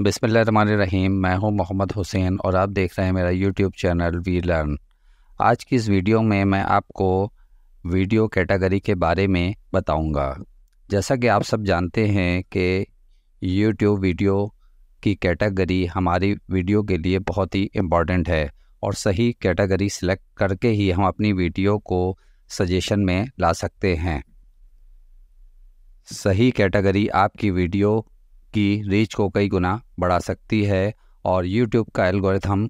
बिसमीम मैं हूं मोहम्मद हुसैन और आप देख रहे हैं मेरा यूट्यूब चैनल वी लर्न आज की इस वीडियो में मैं आपको वीडियो कैटेगरी के बारे में बताऊंगा जैसा कि आप सब जानते हैं कि यूट्यूब वीडियो की कैटेगरी हमारी वीडियो के लिए बहुत ही इम्पॉर्टेंट है और सही कैटेगरी सिलेक्ट करके ही हम अपनी वीडियो को सजेशन में ला सकते हैं सही कैटेगरी आपकी वीडियो की रीच को कई गुना बढ़ा सकती है और यूट्यूब का एल्गोरिथम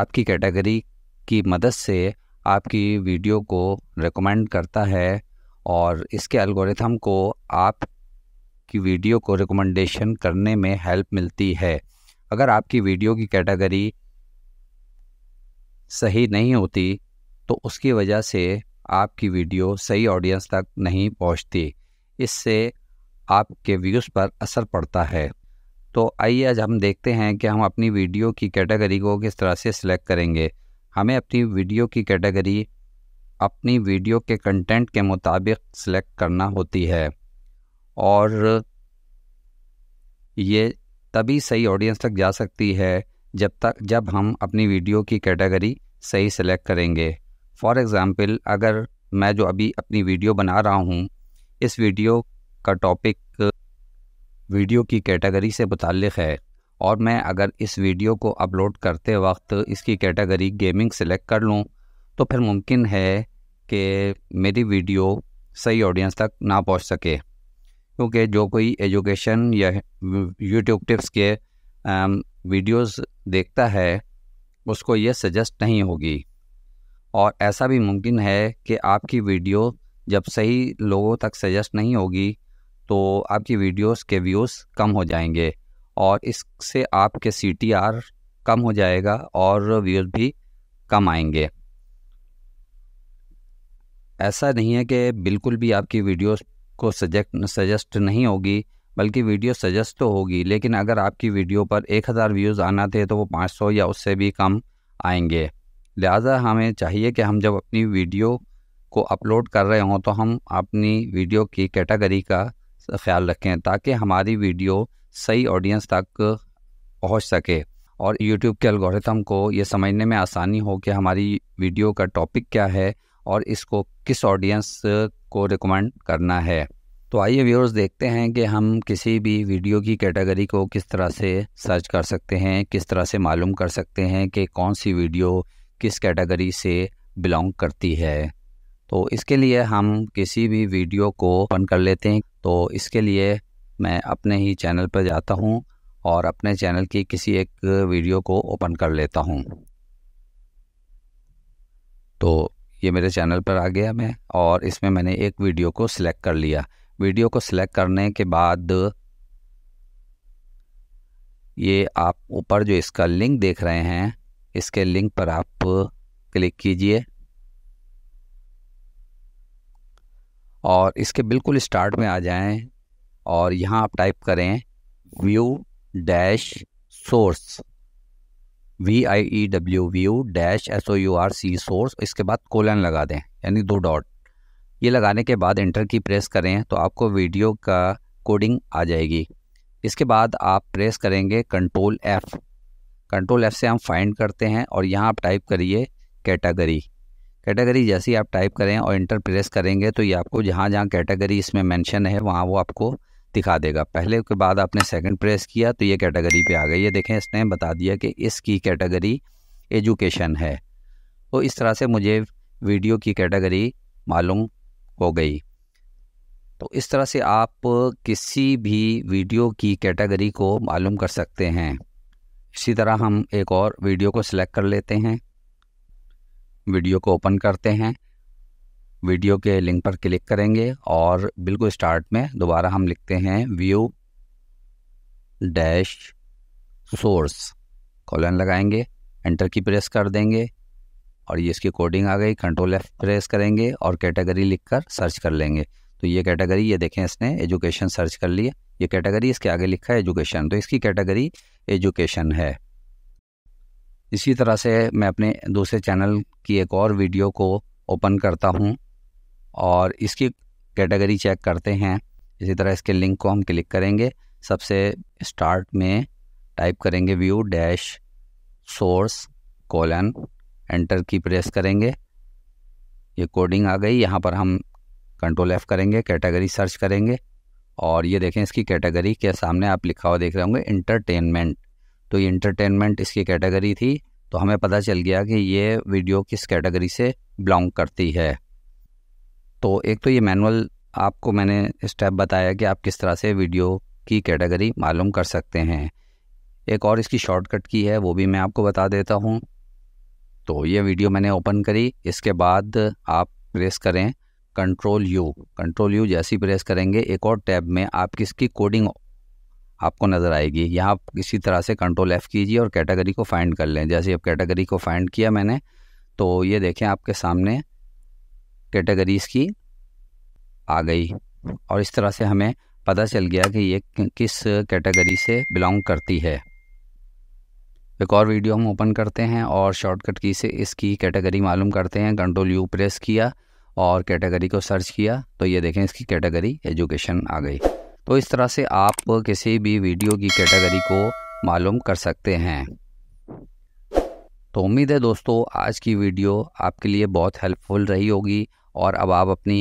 आपकी कैटेगरी की मदद से आपकी वीडियो को रिकमेंड करता है और इसके एल्गोरिथम को आप की वीडियो को रिकमेंडेशन करने में हेल्प मिलती है अगर आपकी वीडियो की कैटेगरी सही नहीं होती तो उसकी वजह से आपकी वीडियो सही ऑडियंस तक नहीं पहुंचती इससे आपके व्यूज़ पर असर पड़ता है तो आइए आज हम देखते हैं कि हम अपनी वीडियो की कैटेगरी को किस तरह से सिलेक्ट करेंगे हमें अपनी वीडियो की कैटेगरी अपनी वीडियो के कंटेंट के मुताबिक सिलेक्ट करना होती है और ये तभी सही ऑडियंस तक जा सकती है जब तक जब हम अपनी वीडियो की कैटेगरी सही सिलेक्ट करेंगे फॉर एग्ज़ाम्पल अगर मैं जो अभी अपनी वीडियो बना रहा हूँ इस वीडियो का टॉपिक वीडियो की कैटेगरी से मुतक़ है और मैं अगर इस वीडियो को अपलोड करते वक्त इसकी कैटेगरी गेमिंग सेलेक्ट कर लूँ तो फिर मुमकिन है कि मेरी वीडियो सही ऑडियंस तक ना पहुँच सके क्योंकि जो कोई एजुकेशन या यूट्यूब टिप्स के वीडियोस देखता है उसको ये सजेस्ट नहीं होगी और ऐसा भी मुमकिन है कि आपकी वीडियो जब सही लोगों तक सजेस्ट नहीं होगी तो आपकी वीडियोस के व्यूज़ कम हो जाएंगे और इससे आपके सी कम हो जाएगा और व्यूज़ भी कम आएंगे ऐसा नहीं है कि बिल्कुल भी आपकी वीडियोस को सजेक्ट सजेस्ट नहीं होगी बल्कि वीडियो सजेस्ट तो होगी लेकिन अगर आपकी वीडियो पर एक हज़ार व्यूज़ आना थे तो वो पाँच सौ या उससे भी कम आएंगे लिहाजा हमें चाहिए कि हम जब अपनी वीडियो को अपलोड कर रहे हों तो हम अपनी वीडियो की कैटेगरी का ख्याल रखें ताकि हमारी वीडियो सही ऑडियंस तक पहुंच सके और YouTube के अलगोरिथम को ये समझने में आसानी हो कि हमारी वीडियो का टॉपिक क्या है और इसको किस ऑडियंस को रिकमेंड करना है तो आइए व्यूअर्स देखते हैं कि हम किसी भी वीडियो की कैटेगरी को किस तरह से सर्च कर सकते हैं किस तरह से मालूम कर सकते हैं कि कौन सी वीडियो किस कैटेगरी से बिलोंग करती है तो इसके लिए हम किसी भी वीडियो को ओपन कर लेते हैं तो इसके लिए मैं अपने ही चैनल पर जाता हूँ और अपने चैनल की किसी एक वीडियो को ओपन कर लेता हूँ तो ये मेरे चैनल पर आ गया मैं और इसमें मैंने एक वीडियो को सिलेक्ट कर लिया वीडियो को सिलेक्ट करने के बाद ये आप ऊपर जो इसका लिंक देख रहे हैं इसके लिंक पर आप क्लिक कीजिए और इसके बिल्कुल स्टार्ट में आ जाएं और यहाँ आप टाइप करें view dash source V I E W view dash S O U R C source इसके बाद कोलन लगा दें यानी दो डॉट ये लगाने के बाद एंटर की प्रेस करें तो आपको वीडियो का कोडिंग आ जाएगी इसके बाद आप प्रेस करेंगे कंट्रोल एफ़ कंट्रोल एफ़ से हम फाइंड करते हैं और यहाँ आप टाइप करिए कैटेगरी कैटेगरी जैसी आप टाइप करें और इंटर प्रेस करेंगे तो ये आपको जहाँ जहाँ कैटेगरी इसमें मेंशन है वहाँ वो आपको दिखा देगा पहले के बाद आपने सेकंड प्रेस किया तो ये कैटेगरी पे आ गई ये देखें इसने बता दिया कि इसकी कैटेगरी एजुकेशन है तो इस तरह से मुझे वीडियो की कैटेगरी मालूम हो गई तो इस तरह से आप किसी भी वीडियो की कैटेगरी को मालूम कर सकते हैं इसी तरह हम एक और वीडियो को सिलेक्ट कर लेते हैं वीडियो को ओपन करते हैं वीडियो के लिंक पर क्लिक करेंगे और बिल्कुल स्टार्ट में दोबारा हम लिखते हैं व्यू डैश सोर्स कॉलन लगाएंगे एंटर की प्रेस कर देंगे और ये इसकी कोडिंग आ गई कंट्रोल एफ प्रेस करेंगे और कैटेगरी लिखकर सर्च कर लेंगे तो ये कैटेगरी ये देखें इसने एजुकेशन सर्च कर लिया ये कैटेगरी इसके आगे लिखा है एजुकेशन तो इसकी कैटेगरी एजुकेशन है इसी तरह से मैं अपने दूसरे चैनल की एक और वीडियो को ओपन करता हूँ और इसकी कैटेगरी चेक करते हैं इसी तरह इसके लिंक को हम क्लिक करेंगे सबसे स्टार्ट में टाइप करेंगे view dash source colon enter की प्रेस करेंगे ये कोडिंग आ गई यहाँ पर हम कंट्रोल एफ़ करेंगे कैटेगरी सर्च करेंगे और ये देखें इसकी कैटेगरी के सामने आप लिखा हुआ देख रहे होंगे इंटरटेनमेंट तो ये इंटरटेनमेंट इसकी कैटेगरी थी तो हमें पता चल गया कि ये वीडियो किस कैटेगरी से बिलोंग करती है तो एक तो ये मैनुअल आपको मैंने स्टेप बताया कि आप किस तरह से वीडियो की कैटेगरी मालूम कर सकते हैं एक और इसकी शॉर्टकट की है वो भी मैं आपको बता देता हूँ तो ये वीडियो मैंने ओपन करी इसके बाद आप प्रेस करें कंट्रोल यू कंट्रोल यू जैसी प्रेस करेंगे एक और टैब में आप किसकी कोडिंग आपको नज़र आएगी यहाँ आप इसी तरह से कंट्रोल एफ़ कीजिए और कैटेगरी को फाइंड कर लें जैसे अब कैटेगरी को फाइंड किया मैंने तो ये देखें आपके सामने कैटेगरीज़ की आ गई और इस तरह से हमें पता चल गया कि ये किस कैटेगरी से बिलोंग करती है एक और वीडियो हम ओपन करते हैं और शॉर्टकट की से इसकी कैटेगरी मालूम करते हैं कंट्रोल यू प्रेस किया और कैटेगरी को सर्च किया तो ये देखें इसकी कैटेगरी एजुकेशन आ गई तो इस तरह से आप किसी भी वीडियो की कैटेगरी को मालूम कर सकते हैं तो उम्मीद है दोस्तों आज की वीडियो आपके लिए बहुत हेल्पफुल रही होगी और अब आप अपनी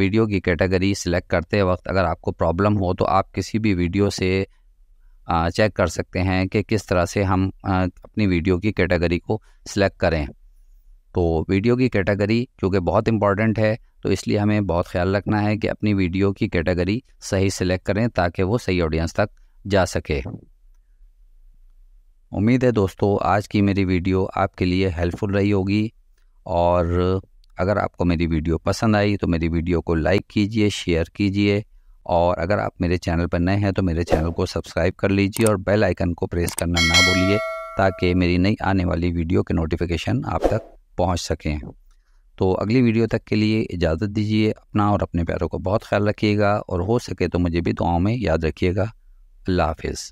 वीडियो की कैटेगरी सिलेक्ट करते वक्त अगर आपको प्रॉब्लम हो तो आप किसी भी वीडियो से चेक कर सकते हैं कि किस तरह से हम अपनी वीडियो की कैटेगरी को सिलेक्ट करें तो वीडियो की कैटेगरी जो कि बहुत इंपॉर्टेंट है तो इसलिए हमें बहुत ख्याल रखना है कि अपनी वीडियो की कैटेगरी सही सिलेक्ट करें ताकि वो सही ऑडियंस तक जा सके उम्मीद है दोस्तों आज की मेरी वीडियो आपके लिए हेल्पफुल रही होगी और अगर आपको मेरी वीडियो पसंद आई तो मेरी वीडियो को लाइक कीजिए शेयर कीजिए और अगर आप मेरे चैनल पर नए हैं तो मेरे चैनल को सब्सक्राइब कर लीजिए और बेल आइकन को प्रेस करना ना भूलिए ताकि मेरी नई आने वाली वीडियो के नोटिफिकेशन आप तक पहुंच सकें तो अगली वीडियो तक के लिए इजाज़त दीजिए अपना और अपने प्यारों को बहुत ख्याल रखिएगा और हो सके तो मुझे भी दुआओं में याद रखिएगा अल्लाह हाफिज़